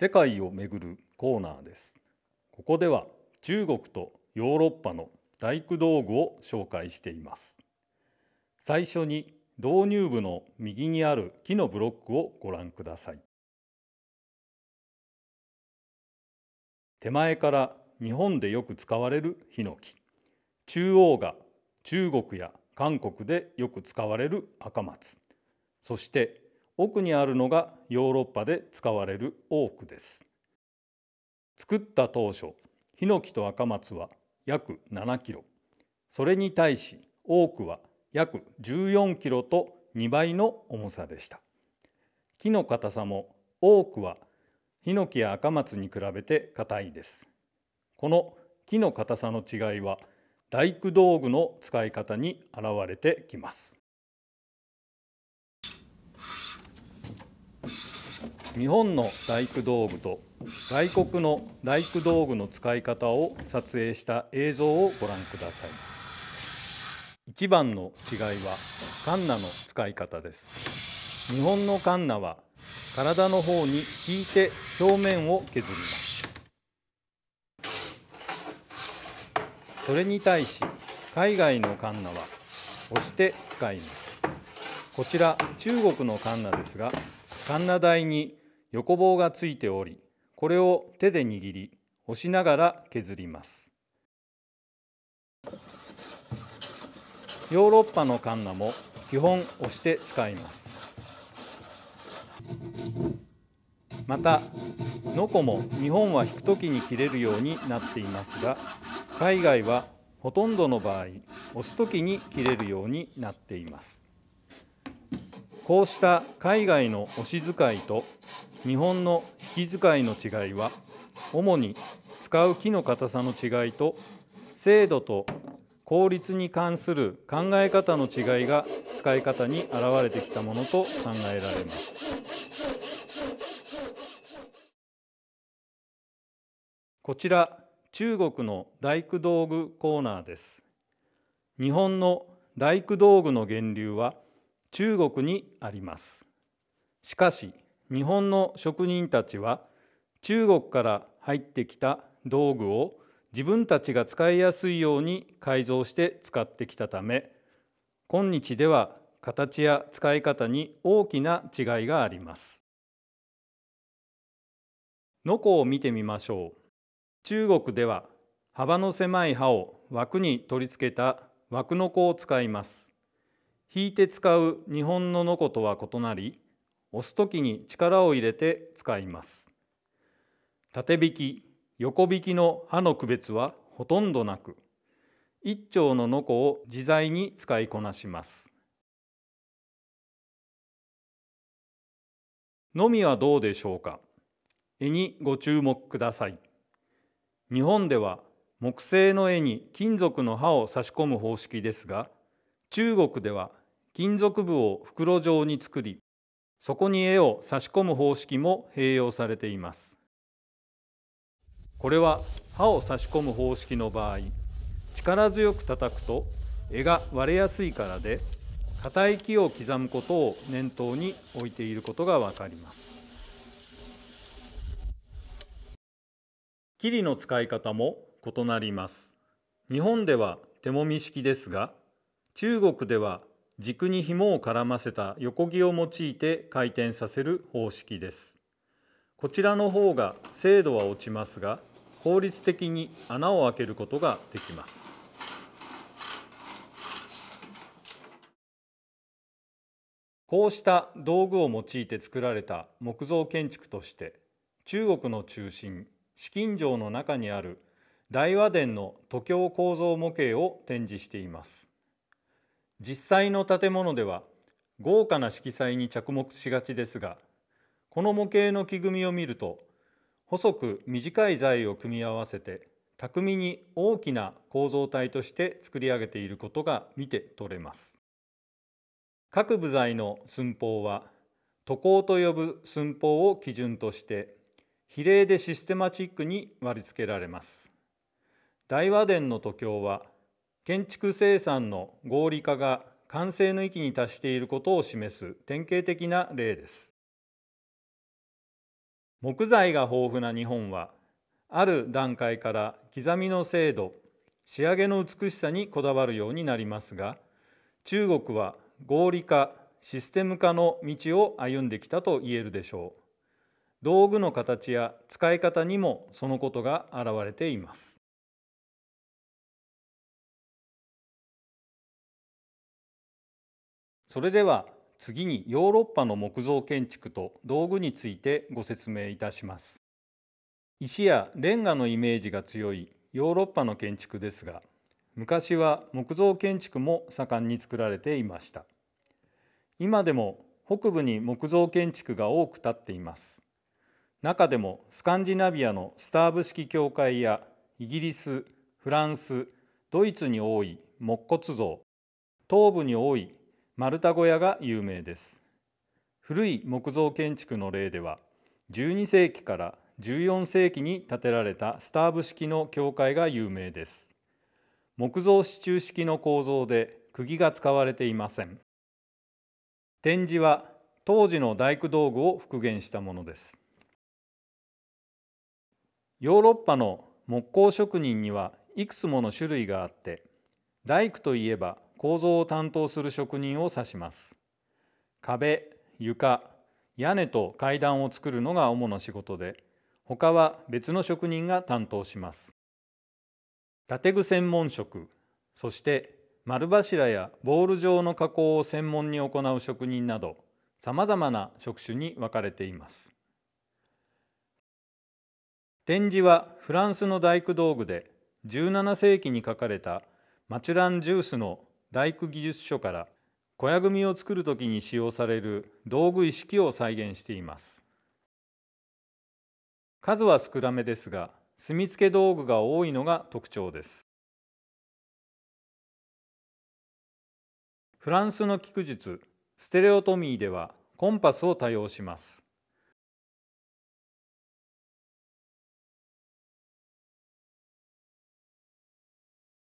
世界をめぐるコーナーですここでは中国とヨーロッパの大工道具を紹介しています最初に導入部の右にある木のブロックをご覧ください手前から日本でよく使われるヒノキ中央が中国や韓国でよく使われる赤松そして奥にあるのがヨーロッパで使われるオークです作った当初ヒノキと赤松は約7キロそれに対しオークは約14キロと2倍の重さでした木の硬さもオークはヒノキや赤松に比べて硬いですこの木の硬さの違いは大工道具の使い方に現れてきます日本の大工道具と外国の大工道具の使い方を撮影した映像をご覧ください一番の違いはカンナの使い方です日本のカンナは体の方に引いて表面を削りますそれに対し海外のカンナは押して使いますこちら中国のカンナですがカンナ台に横棒がついておりこれを手で握り押しながら削りますヨーロッパのカンナも基本押して使いますまたノコも日本は引く時に切れるようになっていますが海外はほとんどの場合押す時に切れるようになっていますこうした海外の押し使いと日本の木遣いの違いは主に使う木の硬さの違いと精度と効率に関する考え方の違いが使い方に現れてきたものと考えられます。こちら中国の大工道具コーナーです。日本の大工道具の源流は中国にあります。しかし日本の職人たちは中国から入ってきた道具を自分たちが使いやすいように改造して使ってきたため今日では形や使い方に大きな違いがあります。のこを見てみましょう。中国では幅の狭い刃を枠に取り付けた枠の子を使います。引いて使う日本ののことは異なり押すときに力を入れて使います縦引き横引きの刃の区別はほとんどなく一丁のノコを自在に使いこなしますのみはどうでしょうか絵にご注目ください日本では木製の絵に金属の刃を差し込む方式ですが中国では金属部を袋状に作りそこに絵を差し込む方式も併用されていますこれは刃を差し込む方式の場合力強く叩くと絵が割れやすいからで硬い木を刻むことを念頭に置いていることがわかります切の使い方も異なります日本では手もみ式ですが中国では軸に紐を絡ませた横木を用いて回転させる方式ですこちらの方が精度は落ちますが効率的に穴を開けることができますこうした道具を用いて作られた木造建築として中国の中心紫禁城の中にある大和殿の徒競構造模型を展示しています実際の建物では豪華な色彩に着目しがちですがこの模型の木組みを見ると細く短い材を組み合わせて巧みに大きな構造体として作り上げていることが見て取れます各部材の寸法は渡航と呼ぶ寸法を基準として比例でシステマチックに割り付けられます大和殿の渡経は建築生産の合理化が完成の域に達していることを示す典型的な例です木材が豊富な日本はある段階から刻みの精度仕上げの美しさにこだわるようになりますが中国は合理化システム化の道を歩んできたと言えるでしょう道具の形や使い方にもそのことが表れていますそれでは次にヨーロッパの木造建築と道具についてご説明いたします。石やレンガのイメージが強いヨーロッパの建築ですが昔は木造建築も盛んに作られていました今でも北部に木造建築が多く建っています中でもスカンジナビアのスターブ式教会やイギリスフランスドイツに多い木骨像東部に多い丸太小屋が有名です古い木造建築の例では12世紀から14世紀に建てられたスターブ式の教会が有名です木造支柱式の構造で釘が使われていません展示は当時の大工道具を復元したものですヨーロッパの木工職人にはいくつもの種類があって大工といえば構造を担当する職人を指します壁床屋根と階段を作るのが主な仕事で他は別の職人が担当します建具専門職そして丸柱やボール状の加工を専門に行う職人などさまざまな職種に分かれています展示はフランスの大工道具で17世紀に書かれたマチュラン・ジュースの大工技術書から小屋組を作る時に使用される道具一式を再現しています数は少なめですが墨付け道具が多いのが特徴ですフランスの菊術ステレオトミーではコンパスを多用します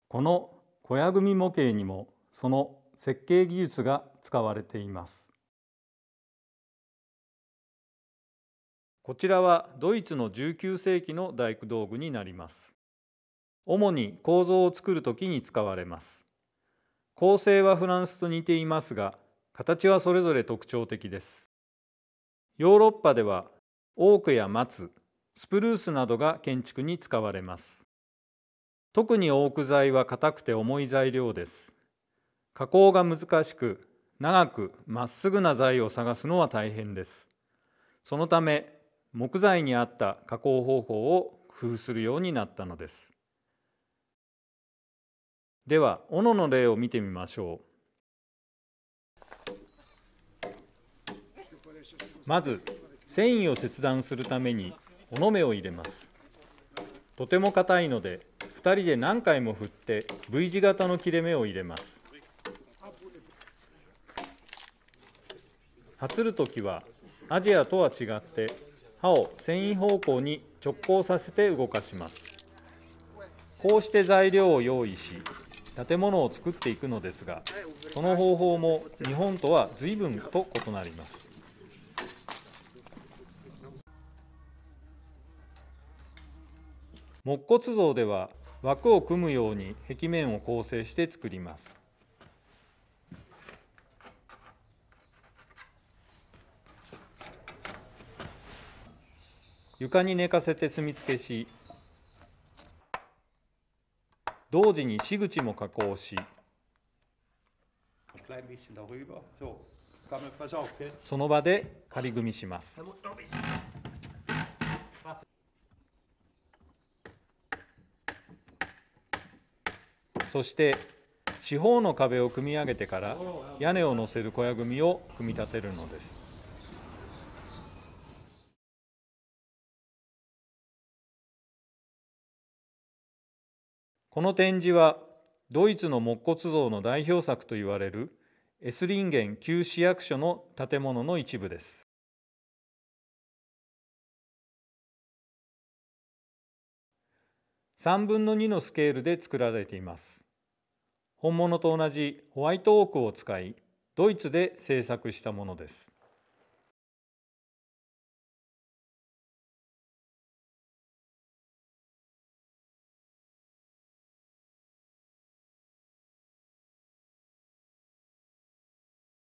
この小屋組模型にもその設計技術が使われていますこちらはドイツの19世紀の大工道具になります主に構造を作る時に使われます構成はフランスと似ていますが形はそれぞれ特徴的ですヨーロッパではオークや松スプルースなどが建築に使われます特にオーク材は硬くて重い材料です加工が難しく長くまっすぐな材を探すのは大変ですそのため木材に合った加工方法を工夫するようになったのですでは斧の例を見てみましょうまず繊維を切断するために斧目を入れますとても硬いので2人で何回も振って V 字型の切れ目を入れます発る時はアジアとは違って歯を繊維方向に直行させて動かしますこうして材料を用意し建物を作っていくのですがその方法も日本とは随分と異なります木骨像では枠を組むように壁面を構成して作ります床に寝かせて墨付けし同時に仕口も加工しその場で仮組みしますそして四方の壁を組み上げてから屋根を乗せる小屋組を組み立てるのですこの展示はドイツの木骨像の代表作といわれるエスリンゲン旧市役所の建物の一部です。3分の2のスケールで作られています。本物と同じホワイトオークを使いドイツで製作したものです。